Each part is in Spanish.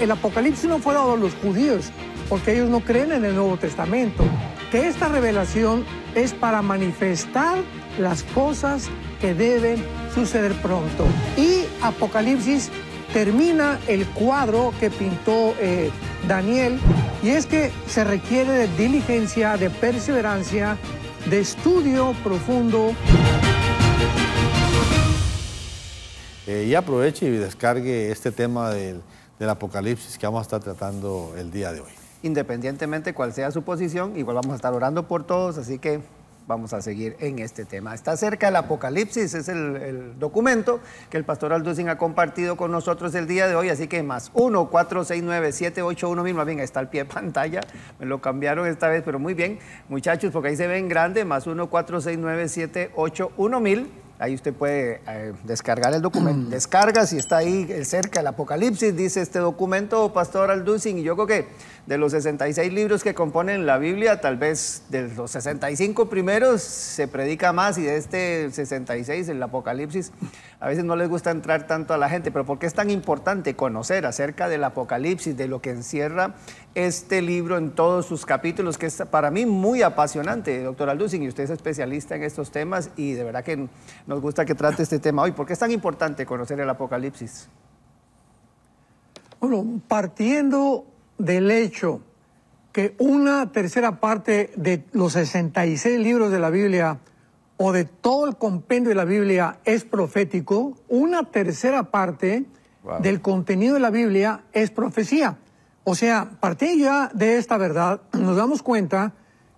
el Apocalipsis no fue dado a los judíos, porque ellos no creen en el Nuevo Testamento. Que esta revelación es para manifestar las cosas que deben suceder pronto. Y Apocalipsis termina el cuadro que pintó eh, Daniel, y es que se requiere de diligencia, de perseverancia, de estudio profundo. Eh, y aproveche y descargue este tema del del Apocalipsis que vamos a estar tratando el día de hoy. Independientemente cuál sea su posición, igual vamos a estar orando por todos, así que vamos a seguir en este tema. Está cerca el Apocalipsis, es el, documento que el pastor Alducin ha compartido con nosotros el día de hoy, así que más 1, 4, 6, 9, 7, 8, 1, bien, está al pie de pantalla, me lo cambiaron esta vez, pero muy bien, muchachos, porque ahí se ven grandes, más 1, mil Ahí usted puede eh, descargar el documento. Mm. Descarga si está ahí eh, cerca el Apocalipsis, dice este documento, Pastor Aldusin Y yo creo que de los 66 libros que componen la Biblia, tal vez de los 65 primeros se predica más y de este 66, el Apocalipsis, a veces no les gusta entrar tanto a la gente, pero ¿por qué es tan importante conocer acerca del Apocalipsis, de lo que encierra este libro en todos sus capítulos, que es para mí muy apasionante, doctor Alducin, y usted es especialista en estos temas y de verdad que nos gusta que trate este tema hoy. ¿Por qué es tan importante conocer el Apocalipsis? Bueno, partiendo del hecho que una tercera parte de los 66 libros de la Biblia o de todo el compendio de la Biblia es profético, una tercera parte del contenido de la Biblia es profecía. O sea, partiendo ya de esta verdad, nos damos cuenta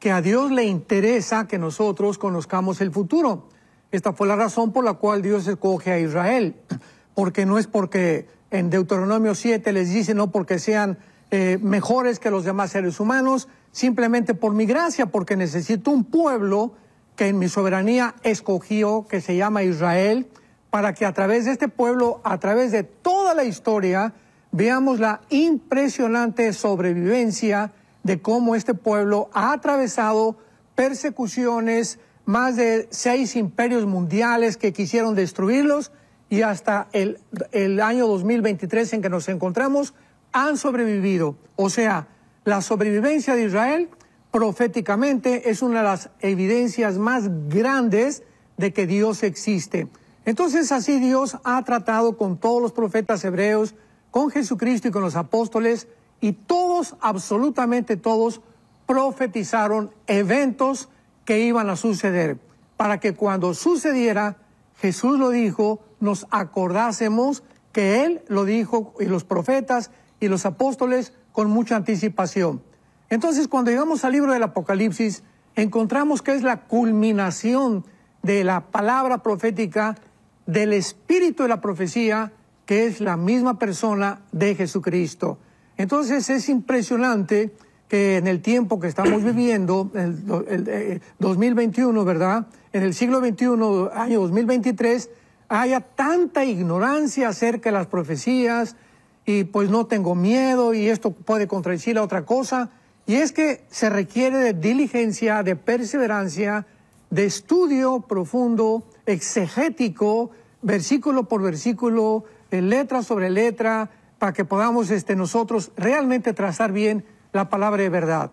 que a Dios le interesa que nosotros conozcamos el futuro. Esta fue la razón por la cual Dios escoge a Israel, porque no es porque en Deuteronomio 7 les dice no porque sean eh, mejores que los demás seres humanos, simplemente por mi gracia, porque necesito un pueblo que en mi soberanía escogió, que se llama Israel, para que a través de este pueblo, a través de toda la historia, veamos la impresionante sobrevivencia de cómo este pueblo ha atravesado persecuciones, más de seis imperios mundiales que quisieron destruirlos y hasta el, el año 2023 en que nos encontramos han sobrevivido. O sea, la sobrevivencia de Israel proféticamente es una de las evidencias más grandes de que Dios existe. Entonces así Dios ha tratado con todos los profetas hebreos, con Jesucristo y con los apóstoles, y todos, absolutamente todos, profetizaron eventos que iban a suceder, para que cuando sucediera, Jesús lo dijo, nos acordásemos que Él lo dijo y los profetas y los apóstoles con mucha anticipación. Entonces, cuando llegamos al libro del Apocalipsis, encontramos que es la culminación de la palabra profética, del espíritu de la profecía, que es la misma persona de Jesucristo. Entonces es impresionante que en el tiempo que estamos viviendo, el, 2021, eh, ¿verdad? En el siglo XXI, año 2023, haya tanta ignorancia acerca de las profecías y pues no tengo miedo y esto puede contradecir a otra cosa. Y es que se requiere de diligencia, de perseverancia, de estudio profundo, exegético, versículo por versículo, eh, letra sobre letra, para que podamos este, nosotros realmente trazar bien la palabra de verdad.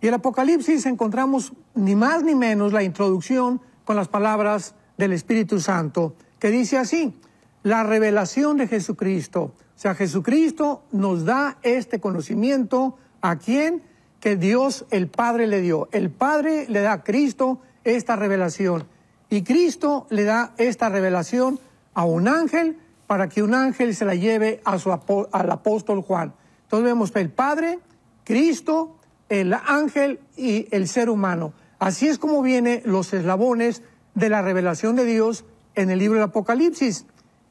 Y en el Apocalipsis encontramos ni más ni menos la introducción con las palabras del Espíritu Santo, que dice así, la revelación de Jesucristo. O sea, Jesucristo nos da este conocimiento a quién? que Dios el Padre le dio. El Padre le da a Cristo esta revelación y Cristo le da esta revelación a un ángel para que un ángel se la lleve a su, al apóstol Juan. Entonces vemos el Padre, Cristo, el ángel y el ser humano. Así es como vienen los eslabones de la revelación de Dios en el libro del Apocalipsis.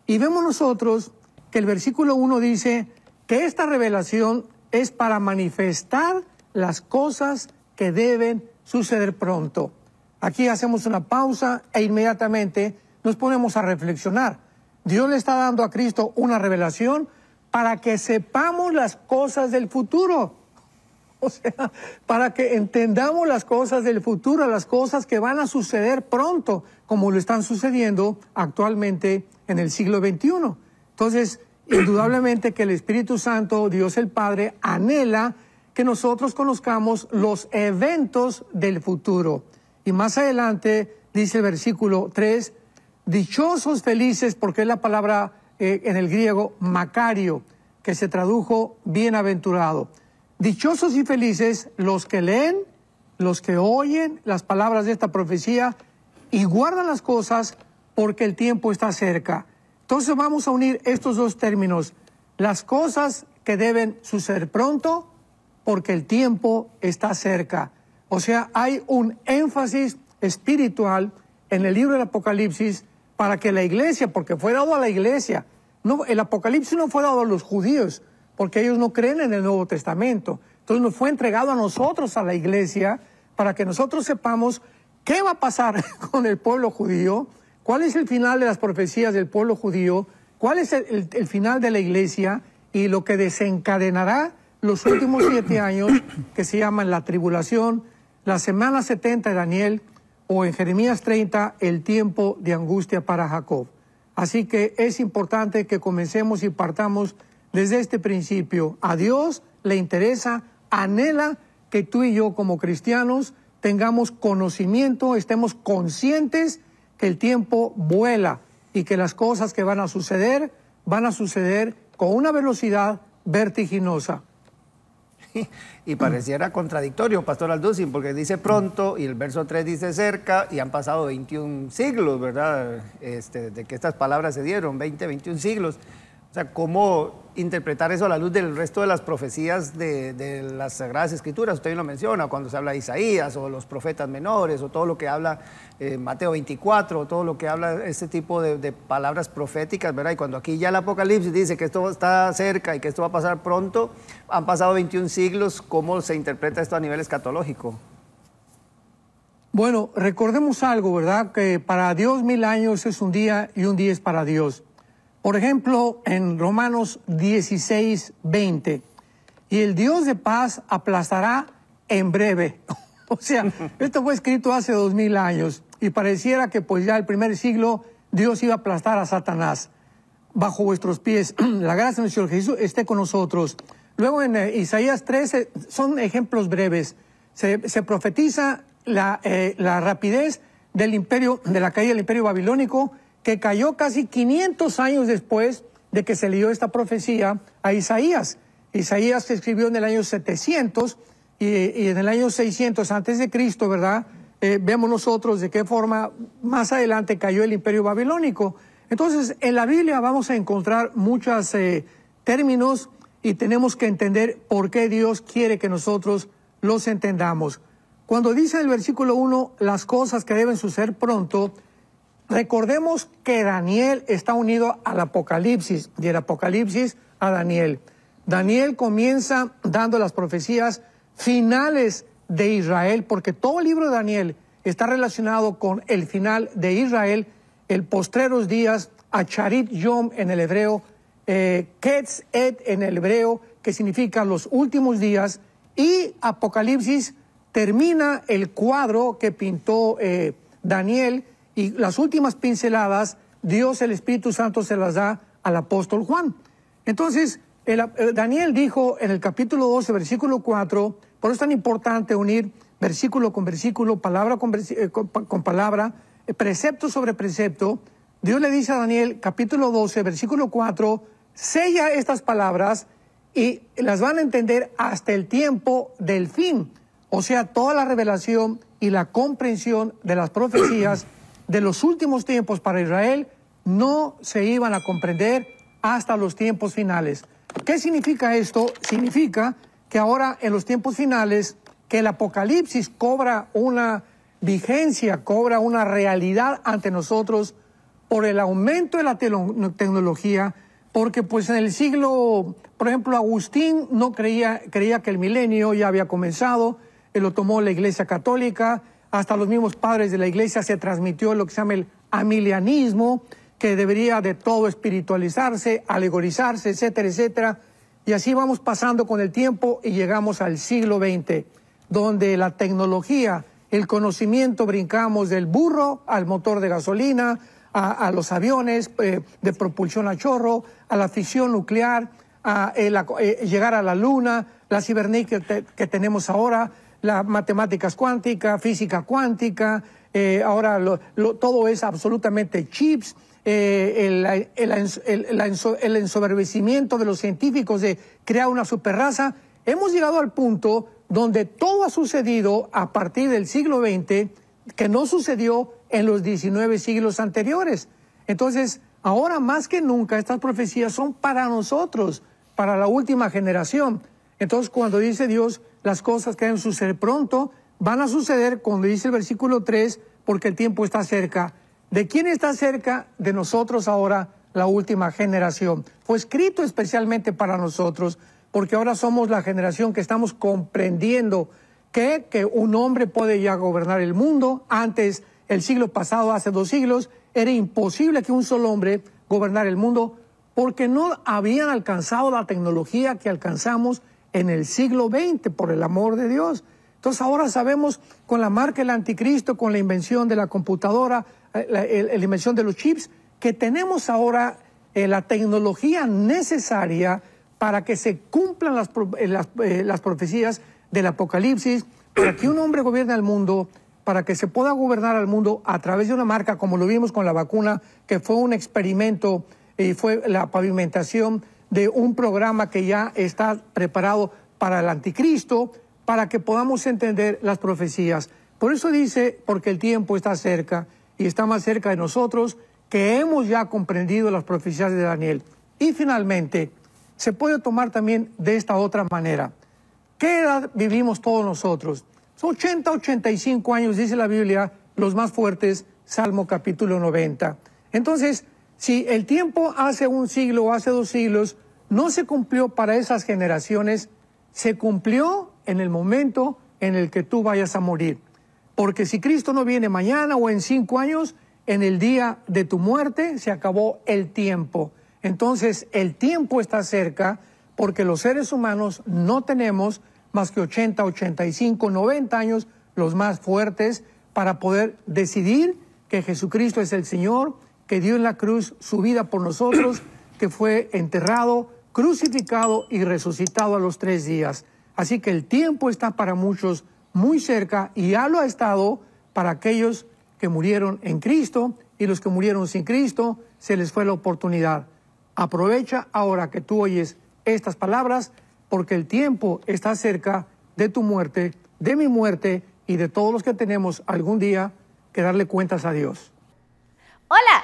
Y vemos nosotros que el versículo 1 dice que esta revelación es para manifestar las cosas que deben suceder pronto. Aquí hacemos una pausa e inmediatamente nos ponemos a reflexionar. Dios le está dando a Cristo una revelación para que sepamos las cosas del futuro. O sea, para que entendamos las cosas del futuro, las cosas que van a suceder pronto, como lo están sucediendo actualmente en el siglo XXI. Entonces, indudablemente que el Espíritu Santo, Dios el Padre, anhela que nosotros conozcamos los eventos del futuro. Y más adelante dice el versículo 3, dichosos felices, porque es la palabra eh, en el griego macario, que se tradujo bienaventurado. Dichosos y felices los que leen, los que oyen las palabras de esta profecía y guardan las cosas porque el tiempo está cerca. Entonces vamos a unir estos dos términos, las cosas que deben suceder pronto porque el tiempo está cerca. O sea, hay un énfasis espiritual en el libro del Apocalipsis para que la iglesia, porque fue dado a la iglesia, no, el Apocalipsis no fue dado a los judíos, porque ellos no creen en el Nuevo Testamento. Entonces nos fue entregado a nosotros, a la iglesia, para que nosotros sepamos qué va a pasar con el pueblo judío, cuál es el final de las profecías del pueblo judío, cuál es el final de la iglesia y lo que desencadenará los últimos siete años, que se llaman la tribulación, la semana 70 de Daniel o en Jeremías 30, el tiempo de angustia para Jacob. Así que es importante que comencemos y partamos desde este principio. A Dios le interesa, anhela que tú y yo como cristianos tengamos conocimiento, estemos conscientes que el tiempo vuela y que las cosas que van a suceder van a suceder con una velocidad vertiginosa. y pareciera contradictorio, Pastor Alducin, porque dice pronto y el verso 3 dice cerca y han pasado 21 siglos, ¿verdad? Este, de que estas palabras se dieron, 20, 21 siglos. O sea, ¿cómo interpretar eso a la luz del resto de las profecías de, las Sagradas Escrituras? Usted lo menciona, cuando se habla de Isaías o los profetas menores o todo lo que habla eh, Mateo 24 o todo lo que habla este tipo de, de, palabras proféticas, ¿verdad? Y cuando aquí ya el Apocalipsis dice que esto está cerca y que esto va a pasar pronto, han pasado 21 siglos, ¿cómo se interpreta esto a nivel escatológico? Bueno, recordemos algo, ¿verdad? Que para Dios mil años es un día y un día es para Dios. Por ejemplo, en Romanos 16, 20, y el Dios de paz aplastará en breve. o sea, esto fue escrito hace dos mil años y pareciera que pues ya el primer siglo Dios iba a aplastar a Satanás bajo vuestros pies. La gracia del Señor Jesús esté con nosotros. Luego en eh, Isaías 13 son ejemplos breves. Se, profetiza la, eh, la rapidez del imperio, de la caída del imperio babilónico que cayó casi 500 años después de que se leyó esta profecía a Isaías. Isaías se escribió en el año 700 y, en el año 600 antes de Cristo, ¿verdad? Eh, vemos nosotros de qué forma más adelante cayó el imperio babilónico. Entonces, en la Biblia vamos a encontrar muchos eh, términos y tenemos que entender por qué Dios quiere que nosotros los entendamos. Cuando dice el versículo 1 las cosas que deben suceder pronto, Recordemos que Daniel está unido al Apocalipsis y el Apocalipsis a Daniel. Daniel comienza dando las profecías finales de Israel, porque todo el libro de Daniel está relacionado con el final de Israel, el postreros días, Acharit Yom en el hebreo, eh, Ketz Et en el hebreo, que significa los últimos días, y Apocalipsis termina el cuadro que pintó eh, Daniel y las últimas pinceladas, Dios el Espíritu Santo se las da al apóstol Juan. Entonces, eh, Daniel dijo en el capítulo 12, versículo 4, por eso es tan importante unir versículo con versículo, palabra con, eh, palabra, eh, precepto sobre precepto. Dios le dice a Daniel, capítulo 12, versículo 4, sella estas palabras y las van a entender hasta el tiempo del fin. O sea, toda la revelación y la comprensión de las profecías de los últimos tiempos para Israel no se iban a comprender hasta los tiempos finales. ¿Qué significa esto? Significa que ahora en los tiempos finales, que el Apocalipsis cobra una vigencia, cobra una realidad ante nosotros por el aumento de la tecnología, porque pues en el siglo, por ejemplo, Agustín no creía, creía que el milenio ya había comenzado, él lo tomó la Iglesia Católica, hasta los mismos padres de la iglesia se transmitió lo que se llama el amilianismo, que debería de todo espiritualizarse, alegorizarse, etcétera, etcétera. Y así vamos pasando con el tiempo y llegamos al siglo XX, donde la tecnología, el conocimiento, brincamos del burro al motor de gasolina, a, los aviones eh, de propulsión a chorro, a la fisión nuclear, a eh, eh, llegar a la luna, la cibernética que tenemos ahora, las matemáticas cuánticas, física cuántica, eh, ahora todo es absolutamente chips, eh, el, el, el, ensoberbecimiento de los científicos de crear una superraza. Hemos llegado al punto donde todo ha sucedido a partir del siglo XX que no sucedió en los 19 siglos anteriores. Entonces, ahora más que nunca estas profecías son para nosotros, para la última generación. Entonces, cuando dice Dios, las cosas que deben suceder pronto van a suceder cuando dice el versículo 3, porque el tiempo está cerca. ¿De quién está cerca? De nosotros ahora, la última generación. Fue escrito especialmente para nosotros, porque ahora somos la generación que estamos comprendiendo que, que un hombre puede ya gobernar el mundo. Antes, el siglo pasado, hace dos siglos, era imposible que un solo hombre gobernara el mundo porque no habían alcanzado la tecnología que alcanzamos en el siglo XX, por el amor de Dios. Entonces ahora sabemos con la marca del anticristo, con la invención de la computadora, eh, la, invención de los chips, que tenemos ahora eh, la tecnología necesaria para que se cumplan las, eh, las, las profecías del Apocalipsis, para que un hombre gobierne al mundo, para que se pueda gobernar al mundo a través de una marca, como lo vimos con la vacuna, que fue un experimento y fue la pavimentación de un programa que ya está preparado para el anticristo, para que podamos entender las profecías. Por eso dice, porque el tiempo está cerca y está más cerca de nosotros, que hemos ya comprendido las profecías de Daniel. Y finalmente, se puede tomar también de esta otra manera. ¿Qué edad vivimos todos nosotros? 80, 85 años, dice la Biblia, los más fuertes, Salmo capítulo 90. Entonces, si el tiempo hace un siglo o hace dos siglos no se cumplió para esas generaciones, se cumplió en el momento en el que tú vayas a morir. Porque si Cristo no viene mañana o en cinco años, en el día de tu muerte se acabó el tiempo. Entonces el tiempo está cerca porque los seres humanos no tenemos más que 80, 85, 90 años los más fuertes para poder decidir que Jesucristo es el Señor, que dio en la cruz su vida por nosotros, que fue enterrado, crucificado y resucitado a los tres días. Así que el tiempo está para muchos muy cerca y ya lo ha estado para aquellos que murieron en Cristo y los que murieron sin Cristo, se les fue la oportunidad. Aprovecha ahora que tú oyes estas palabras porque el tiempo está cerca de tu muerte, de mi muerte y de todos los que tenemos algún día que darle cuentas a Dios. Hola.